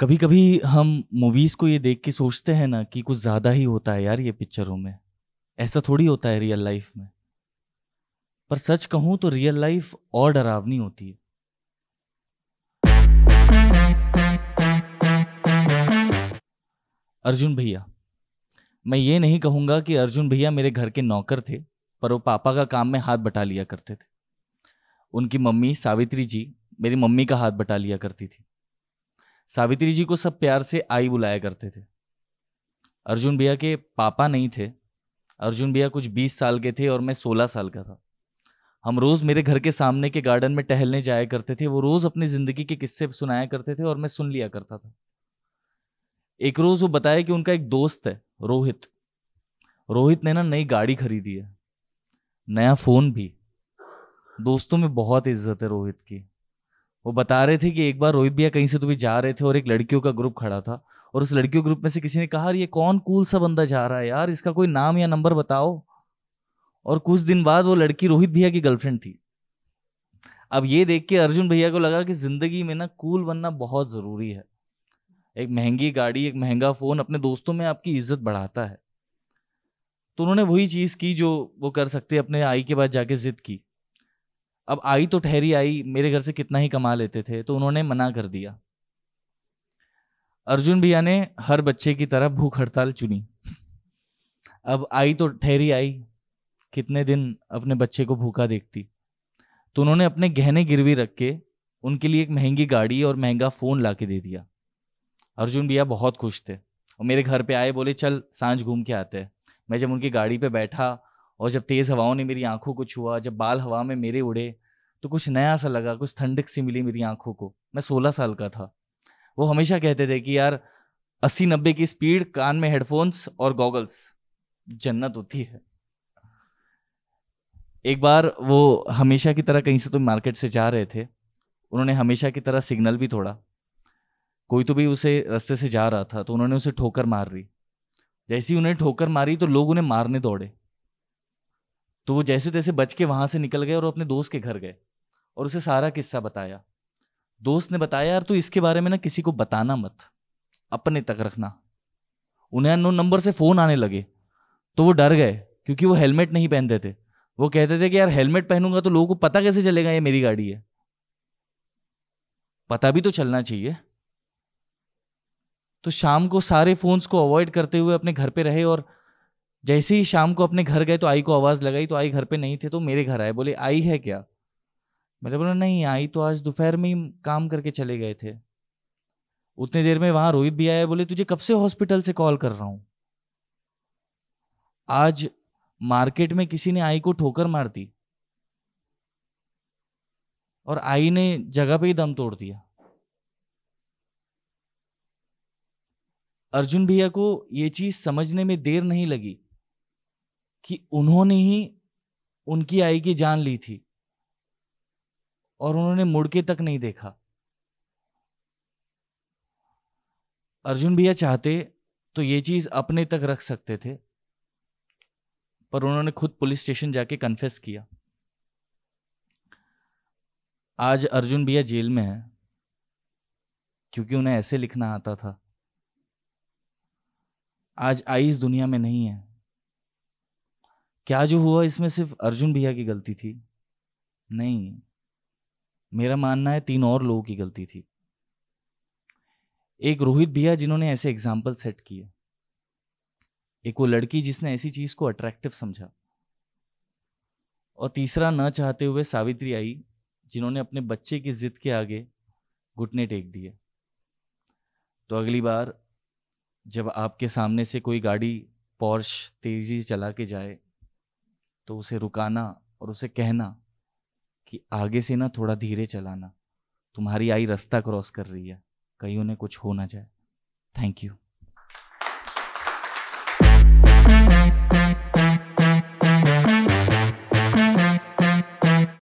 कभी कभी हम मूवीज को ये देख के सोचते हैं ना कि कुछ ज्यादा ही होता है यार ये पिक्चरों में ऐसा थोड़ी होता है रियल लाइफ में पर सच कहूं तो रियल लाइफ और डरावनी होती है अर्जुन भैया मैं ये नहीं कहूंगा कि अर्जुन भैया मेरे घर के नौकर थे पर वो पापा का काम में हाथ बटा लिया करते थे उनकी मम्मी सावित्री जी मेरी मम्मी का हाथ बटा लिया करती थी सावित्री जी को सब प्यार से आई बुलाया करते थे अर्जुन भैया के पापा नहीं थे अर्जुन भैया कुछ बीस साल के थे और मैं सोलह साल का था हम रोज़ मेरे घर के सामने के गार्डन में टहलने जाया करते थे वो रोज़ अपनी ज़िंदगी के किस्से सुनाया करते थे और मैं सुन लिया करता था एक रोज़ वो बताया कि उनका एक दोस्त है रोहित रोहित ने ना नई गाड़ी खरीदी है नया फ़ोन भी दोस्तों में बहुत इज्जत है रोहित की वो बता रहे थे कि एक बार रोहित भैया कहीं से तो भी जा रहे थे और एक लड़कियों का ग्रुप खड़ा था और उस लड़कियों ग्रुप में से किसी ने कहा ये कौन कूल सा बंदा जा रहा है यार इसका कोई नाम या नंबर बताओ और कुछ दिन बाद वो लड़की रोहित भैया की गर्लफ्रेंड थी अब ये देख के अर्जुन भैया को लगा कि जिंदगी में ना कूल बनना बहुत जरूरी है एक महंगी गाड़ी एक महंगा फोन अपने दोस्तों में आपकी इज्जत बढ़ाता है तो उन्होंने वही चीज की जो वो कर सकते अपने आई के बाद जाके जिद की अब आई तो ठहरी आई मेरे घर से कितना ही कमा लेते थे तो उन्होंने मना कर दिया अर्जुन भैया ने हर बच्चे की तरह भूख हड़ताल चुनी अब आई तो ठहरी आई कितने दिन अपने बच्चे को भूखा देखती तो उन्होंने अपने गहने गिरवी रख के उनके लिए एक महंगी गाड़ी और महंगा फ़ोन ला दे दिया अर्जुन भैया बहुत खुश थे और मेरे घर पे आए बोले चल सांझ घूम के आते हैं मैं जब उनकी गाड़ी पे बैठा और जब तेज़ हवाओं ने मेरी आंखों को छुआ जब बाल हवा में मेरे उड़े तो कुछ नया सा लगा कुछ ठंडक सी मिली मेरी आंखों को मैं सोलह साल का था वो हमेशा कहते थे कि यार अस्सी नब्बे की स्पीड कान में हेडफोन्स और गॉगल्स जन्नत होती है एक बार वो हमेशा की तरह कहीं से तो मार्केट से जा रहे थे उन्होंने हमेशा की तरह सिग्नल भी तोड़ा कोई तो भी उसे रास्ते से जा रहा था तो उन्होंने उसे ठोकर मार रही जैसी उन्हें ठोकर मारी तो लोग उन्हें मारने दौड़े तो वो जैसे तैसे बच के वहां से निकल गए और अपने दोस्त के घर गए और उसे सारा किस्सा बताया दोस्त ने बताया यार तू इसके बारे में ना किसी को बताना मत अपने तक रखना उन्हें अनोन नंबर से फ़ोन आने लगे तो वो डर गए क्योंकि वो हेलमेट नहीं पहनते थे वो कहते थे कि यार हेलमेट पहनूंगा तो लोगों को पता कैसे चलेगा ये मेरी गाड़ी है पता भी तो चलना चाहिए तो शाम को सारे फोन्स को अवॉइड करते हुए अपने घर पे रहे और जैसे ही शाम को अपने घर गए तो आई को आवाज़ लगाई तो आई घर पे नहीं थे तो मेरे घर आए बोले आई है क्या मैंने बोला नहीं आई तो आज दोपहर में ही काम करके चले गए थे उतने देर में वहां रोहित भी आया बोले तुझे कब से हॉस्पिटल से कॉल कर रहा हूं आज मार्केट में किसी ने आई को ठोकर मार दी और आई ने जगह पे ही दम तोड़ दिया अर्जुन भैया को ये चीज समझने में देर नहीं लगी कि उन्होंने ही उनकी आई की जान ली थी और उन्होंने मुड़के तक नहीं देखा अर्जुन भैया चाहते तो ये चीज अपने तक रख सकते थे पर उन्होंने खुद पुलिस स्टेशन जाके कन्फेस किया आज अर्जुन भैया जेल में है क्योंकि उन्हें ऐसे लिखना आता था आज आई इस दुनिया में नहीं है क्या जो हुआ इसमें सिर्फ अर्जुन भैया की गलती थी नहीं मेरा मानना है तीन और लोगों की गलती थी एक रोहित भैया जिन्होंने ऐसे एग्जाम्पल सेट किए एक वो लड़की जिसने ऐसी चीज को अट्रैक्टिव समझा और तीसरा न चाहते हुए सावित्री आई जिन्होंने अपने बच्चे की जिद के आगे घुटने टेक दिए तो अगली बार जब आपके सामने से कोई गाड़ी पॉर्श तेजी से चला के जाए तो उसे रुकाना और उसे कहना कि आगे से ना थोड़ा धीरे चलाना तुम्हारी आई रास्ता क्रॉस कर रही है कहीं उन्हें कुछ हो ना जाए थैंक यू